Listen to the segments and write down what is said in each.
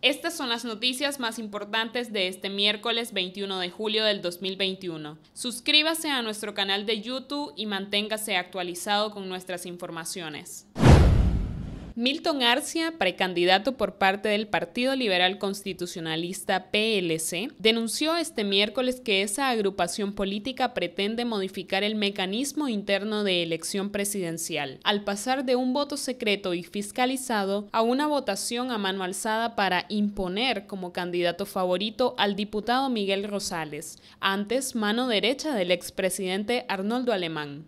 Estas son las noticias más importantes de este miércoles 21 de julio del 2021. Suscríbase a nuestro canal de YouTube y manténgase actualizado con nuestras informaciones. Milton Arcia, precandidato por parte del Partido Liberal Constitucionalista PLC, denunció este miércoles que esa agrupación política pretende modificar el mecanismo interno de elección presidencial, al pasar de un voto secreto y fiscalizado a una votación a mano alzada para imponer como candidato favorito al diputado Miguel Rosales, antes mano derecha del expresidente Arnoldo Alemán.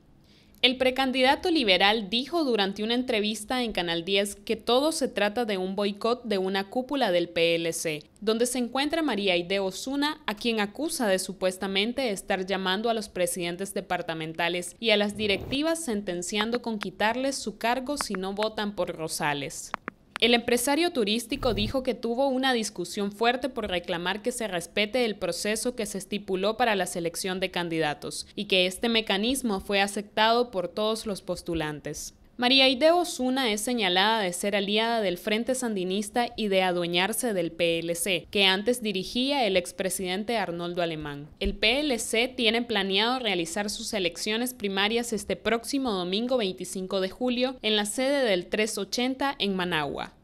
El precandidato liberal dijo durante una entrevista en Canal 10 que todo se trata de un boicot de una cúpula del PLC, donde se encuentra María Ideo Osuna, a quien acusa de supuestamente estar llamando a los presidentes departamentales y a las directivas sentenciando con quitarles su cargo si no votan por Rosales. El empresario turístico dijo que tuvo una discusión fuerte por reclamar que se respete el proceso que se estipuló para la selección de candidatos y que este mecanismo fue aceptado por todos los postulantes. María Ideo Osuna es señalada de ser aliada del Frente Sandinista y de adueñarse del PLC, que antes dirigía el expresidente Arnoldo Alemán. El PLC tiene planeado realizar sus elecciones primarias este próximo domingo 25 de julio en la sede del 380 en Managua.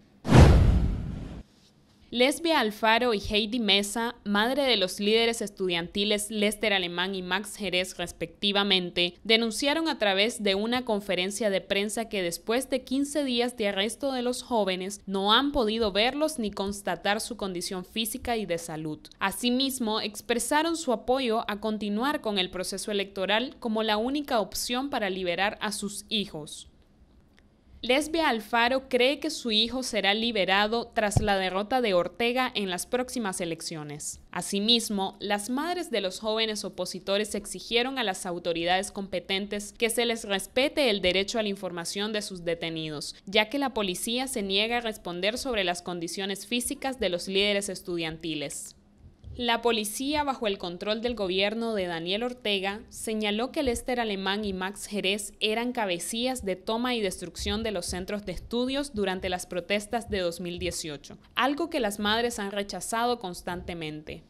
Lesbia Alfaro y Heidi Mesa, madre de los líderes estudiantiles Lester Alemán y Max Jerez respectivamente, denunciaron a través de una conferencia de prensa que después de 15 días de arresto de los jóvenes no han podido verlos ni constatar su condición física y de salud. Asimismo, expresaron su apoyo a continuar con el proceso electoral como la única opción para liberar a sus hijos. Lesbia Alfaro cree que su hijo será liberado tras la derrota de Ortega en las próximas elecciones. Asimismo, las madres de los jóvenes opositores exigieron a las autoridades competentes que se les respete el derecho a la información de sus detenidos, ya que la policía se niega a responder sobre las condiciones físicas de los líderes estudiantiles. La policía, bajo el control del gobierno de Daniel Ortega, señaló que Lester Alemán y Max Jerez eran cabecillas de toma y destrucción de los centros de estudios durante las protestas de 2018, algo que las madres han rechazado constantemente.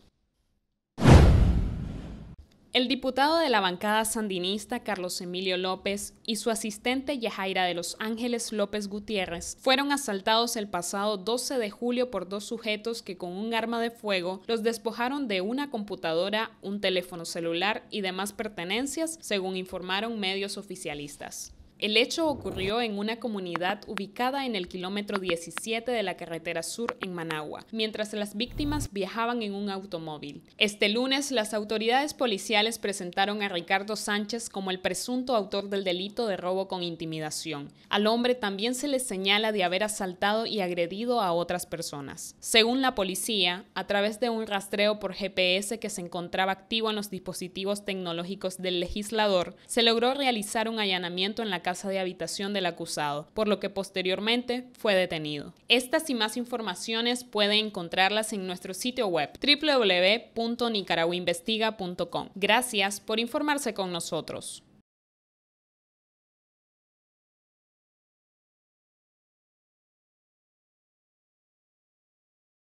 El diputado de la bancada sandinista Carlos Emilio López y su asistente Yajaira de los Ángeles López Gutiérrez fueron asaltados el pasado 12 de julio por dos sujetos que con un arma de fuego los despojaron de una computadora, un teléfono celular y demás pertenencias, según informaron medios oficialistas. El hecho ocurrió en una comunidad ubicada en el kilómetro 17 de la carretera sur en Managua, mientras las víctimas viajaban en un automóvil. Este lunes, las autoridades policiales presentaron a Ricardo Sánchez como el presunto autor del delito de robo con intimidación. Al hombre también se le señala de haber asaltado y agredido a otras personas. Según la policía, a través de un rastreo por GPS que se encontraba activo en los dispositivos tecnológicos del legislador, se logró realizar un allanamiento en la casa de habitación del acusado, por lo que posteriormente fue detenido. Estas y más informaciones pueden encontrarlas en nuestro sitio web www.nicaraguainvestiga.com. Gracias por informarse con nosotros.